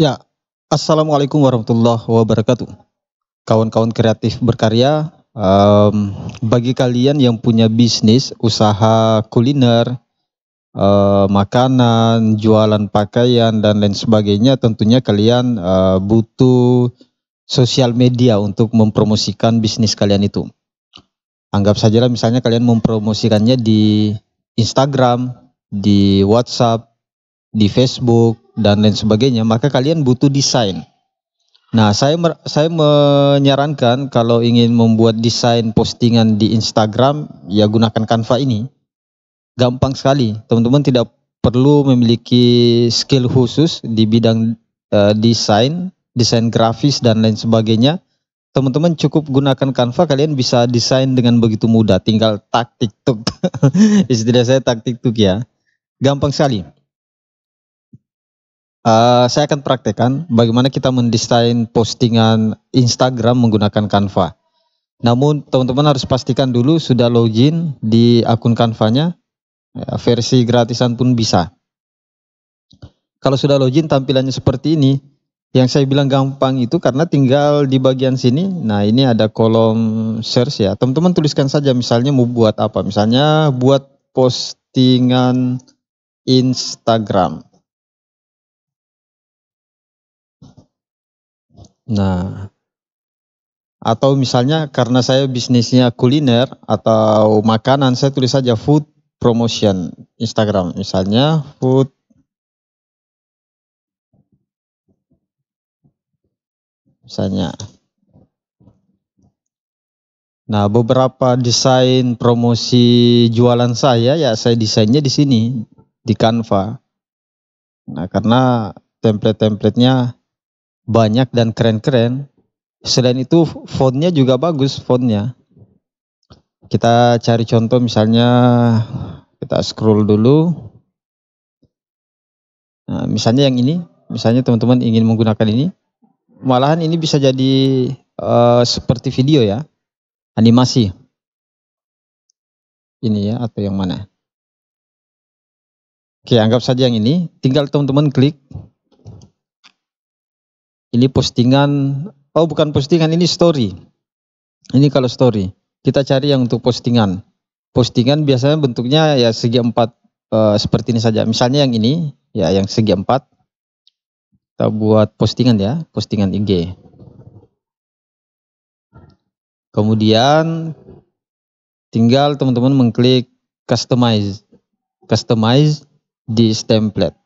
Ya, Assalamualaikum warahmatullahi wabarakatuh. Kawan-kawan kreatif berkarya, um, bagi kalian yang punya bisnis, usaha kuliner, uh, makanan, jualan pakaian, dan lain sebagainya, tentunya kalian uh, butuh sosial media untuk mempromosikan bisnis kalian itu. Anggap sajalah misalnya kalian mempromosikannya di Instagram, di WhatsApp, di Facebook, dan lain sebagainya, maka kalian butuh desain. Nah, saya saya menyarankan kalau ingin membuat desain postingan di Instagram, ya gunakan Canva ini. Gampang sekali. Teman-teman tidak perlu memiliki skill khusus di bidang uh, desain, desain grafis dan lain sebagainya. Teman-teman cukup gunakan Canva, kalian bisa desain dengan begitu mudah. Tinggal tak TikTok. tuk. Istilah saya tak TikTok tuk ya. Gampang sekali. Uh, saya akan praktekkan bagaimana kita mendesain postingan Instagram menggunakan Canva. Namun teman-teman harus pastikan dulu sudah login di akun Canva-nya. Ya, versi gratisan pun bisa. Kalau sudah login tampilannya seperti ini. Yang saya bilang gampang itu karena tinggal di bagian sini. Nah ini ada kolom search ya. Teman-teman tuliskan saja misalnya mau buat apa. Misalnya buat postingan Instagram. Nah, atau misalnya karena saya bisnisnya kuliner atau makanan, saya tulis saja food promotion Instagram misalnya food misalnya. Nah, beberapa desain promosi jualan saya ya saya desainnya di sini di Canva. Nah, karena template-templatenya banyak dan keren-keren. Selain itu fontnya juga bagus fontnya. Kita cari contoh misalnya kita scroll dulu. Nah, misalnya yang ini, misalnya teman-teman ingin menggunakan ini, malahan ini bisa jadi uh, seperti video ya, animasi. Ini ya atau yang mana? Oke, anggap saja yang ini. Tinggal teman-teman klik ini postingan, oh bukan postingan, ini story. Ini kalau story, kita cari yang untuk postingan. Postingan biasanya bentuknya ya segi empat uh, seperti ini saja. Misalnya yang ini, ya yang segi empat. Kita buat postingan ya, postingan IG. Kemudian tinggal teman-teman mengklik customize. Customize di template.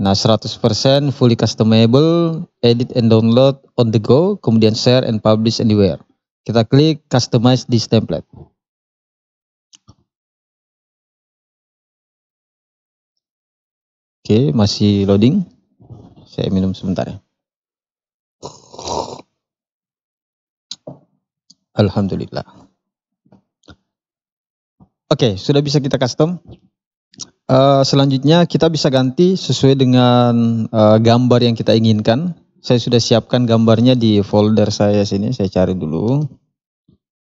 Nah, 100% fully customizable, edit and download on the go, kemudian share and publish anywhere. Kita klik customize this template. Oke, masih loading. Saya minum sebentar ya. Alhamdulillah. Oke, sudah bisa kita custom. Eh, selanjutnya kita bisa ganti sesuai dengan uh, gambar yang kita inginkan. Saya sudah siapkan gambarnya di folder saya sini. Saya cari dulu.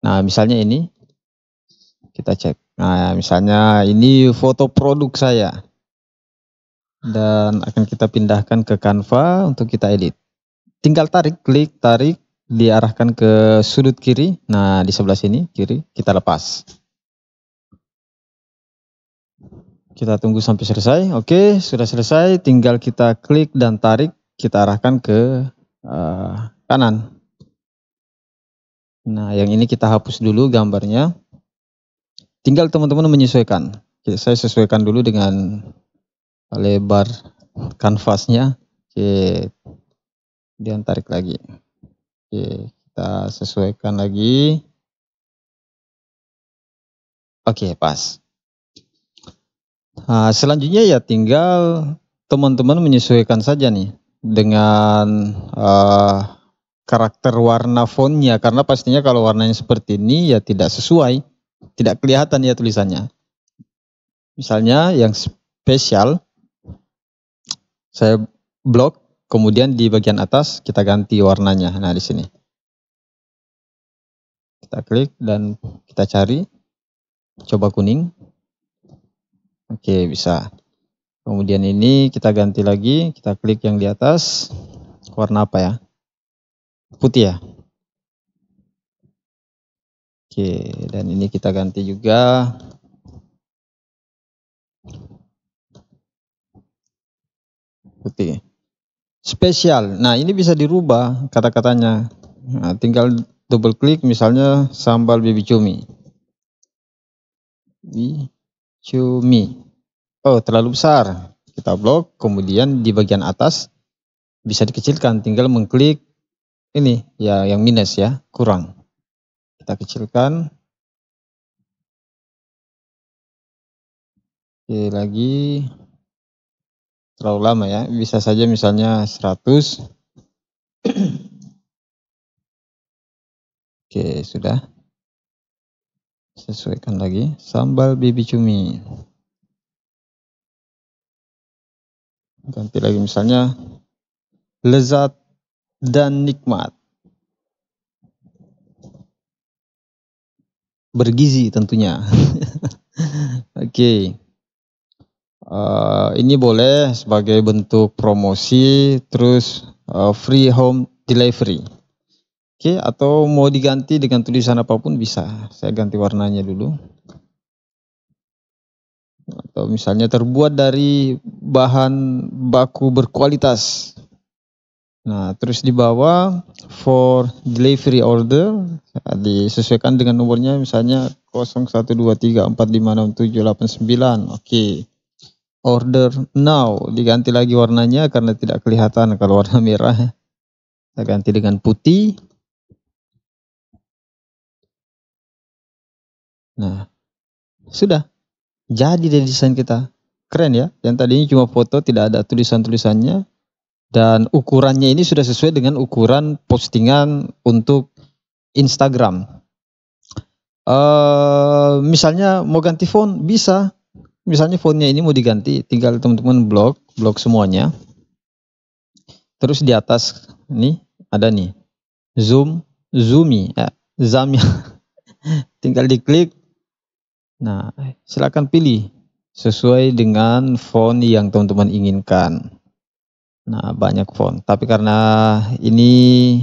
Nah, misalnya ini. Kita cek. Nah, misalnya ini foto produk saya. Dan akan kita pindahkan ke Canva untuk kita edit. Tinggal tarik, klik, tarik, diarahkan ke sudut kiri. Nah, di sebelah sini, kiri, kita lepas. Kita tunggu sampai selesai. Oke, sudah selesai. Tinggal kita klik dan tarik. Kita arahkan ke uh, kanan. Nah, yang ini kita hapus dulu gambarnya. Tinggal teman-teman menyesuaikan. Saya sesuaikan dulu dengan lebar kanvasnya. Oke, dan tarik lagi. Oke, kita sesuaikan lagi. Oke, pas. Nah, selanjutnya ya tinggal teman-teman menyesuaikan saja nih dengan uh, karakter warna fontnya karena pastinya kalau warnanya seperti ini ya tidak sesuai, tidak kelihatan ya tulisannya. Misalnya yang spesial saya blok kemudian di bagian atas kita ganti warnanya. Nah, di sini. Kita klik dan kita cari coba kuning. Oke, bisa. Kemudian ini kita ganti lagi, kita klik yang di atas. Warna apa ya? Putih ya? Oke, dan ini kita ganti juga. Putih. Spesial. Nah, ini bisa dirubah kata-katanya. Nah, tinggal double klik misalnya sambal baby cumi. Cumi. Oh, terlalu besar. Kita blok, kemudian di bagian atas bisa dikecilkan. Tinggal mengklik ini ya yang minus ya, kurang. Kita kecilkan. Oke, lagi terlalu lama ya. Bisa saja misalnya 100. Oke, sudah sesuaikan lagi sambal bibi cumi ganti lagi misalnya lezat dan nikmat bergizi tentunya oke okay. uh, eh, ini boleh sebagai bentuk promosi terus uh, free home delivery Oke, okay, atau mau diganti dengan tulisan apapun bisa. Saya ganti warnanya dulu. Atau misalnya terbuat dari bahan baku berkualitas. Nah, terus di bawah for delivery order disesuaikan dengan nomornya misalnya 0123456789. Oke. Okay. Order now diganti lagi warnanya karena tidak kelihatan kalau warna merah. Kita ganti dengan putih. Nah, sudah. Jadi dari desain kita. Keren ya. Yang tadinya cuma foto, tidak ada tulisan-tulisannya. Dan ukurannya ini sudah sesuai dengan ukuran postingan untuk Instagram. Uh, misalnya mau ganti font, bisa. Misalnya fontnya ini mau diganti, tinggal teman-teman blok, blok semuanya. Terus di atas ini ada nih zoom zoomi eh, zami tinggal diklik Nah, eh, silakan pilih sesuai dengan font yang teman-teman inginkan. Nah, banyak font. Tapi karena ini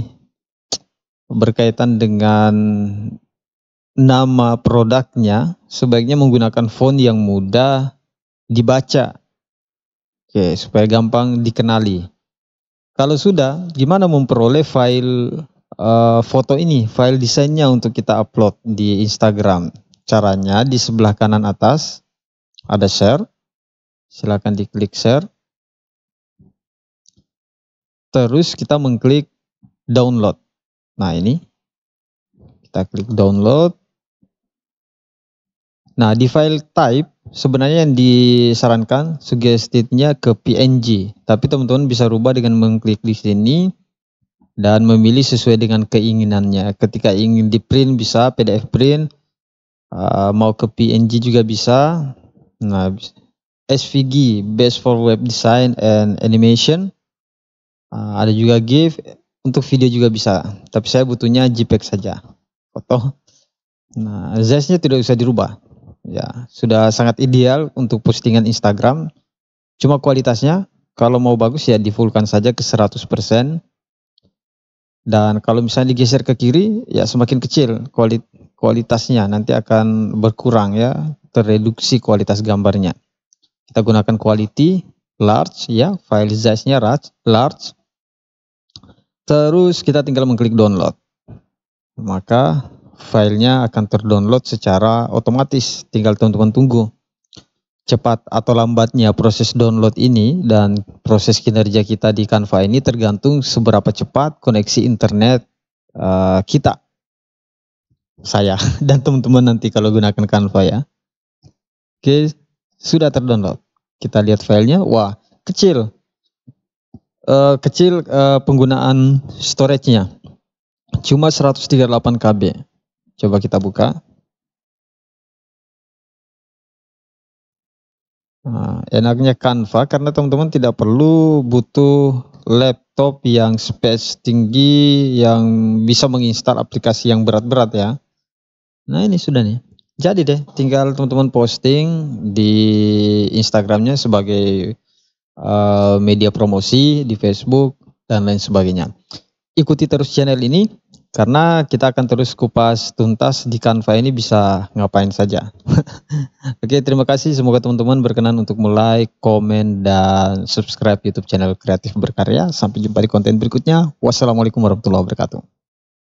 berkaitan dengan nama produknya, sebaiknya menggunakan font yang mudah dibaca. Oke, supaya gampang dikenali. Kalau sudah, gimana memperoleh file uh, foto ini, file desainnya untuk kita upload di Instagram? Caranya di sebelah kanan atas ada share. Silakan diklik share. Terus kita mengklik download. Nah, ini kita klik download. Nah, di file type sebenarnya yang disarankan suggested-nya ke PNG, tapi teman-teman bisa rubah dengan mengklik di sini dan memilih sesuai dengan keinginannya. Ketika ingin di print bisa PDF print, uh, mau ke PNG juga bisa nah SVG best for web design and animation uh, ada juga GIF untuk video juga bisa tapi saya butuhnya JPEG saja foto nah size-nya tidak usah dirubah ya sudah sangat ideal untuk postingan Instagram cuma kualitasnya kalau mau bagus ya difullkan saja ke 100% dan kalau misalnya digeser ke kiri ya semakin kecil kualit kualitasnya nanti akan berkurang ya, tereduksi kualitas gambarnya. Kita gunakan quality large ya, file size-nya large. Terus kita tinggal mengklik download. Maka filenya akan terdownload secara otomatis. Tinggal teman-teman tunggu cepat atau lambatnya proses download ini dan proses kinerja kita di Canva ini tergantung seberapa cepat koneksi internet uh, kita saya dan teman-teman nanti kalau gunakan Canva ya. Oke, sudah terdownload. Kita lihat filenya, wah kecil, uh, kecil uh, penggunaan storage-nya, cuma 138 KB. Coba kita buka. Nah, enaknya Canva karena teman-teman tidak perlu butuh lab laptop yang spes tinggi yang bisa menginstal aplikasi yang berat-berat ya. Nah ini sudah nih. Jadi deh, tinggal teman-teman posting di Instagramnya sebagai uh, media promosi di Facebook dan lain sebagainya. Ikuti terus channel ini karena kita akan terus kupas tuntas di Canva ini bisa ngapain saja. Oke, terima kasih. Semoga teman-teman berkenan untuk mulai, komen, dan subscribe YouTube channel Kreatif Berkarya. Sampai jumpa di konten berikutnya. Wassalamualaikum warahmatullahi wabarakatuh.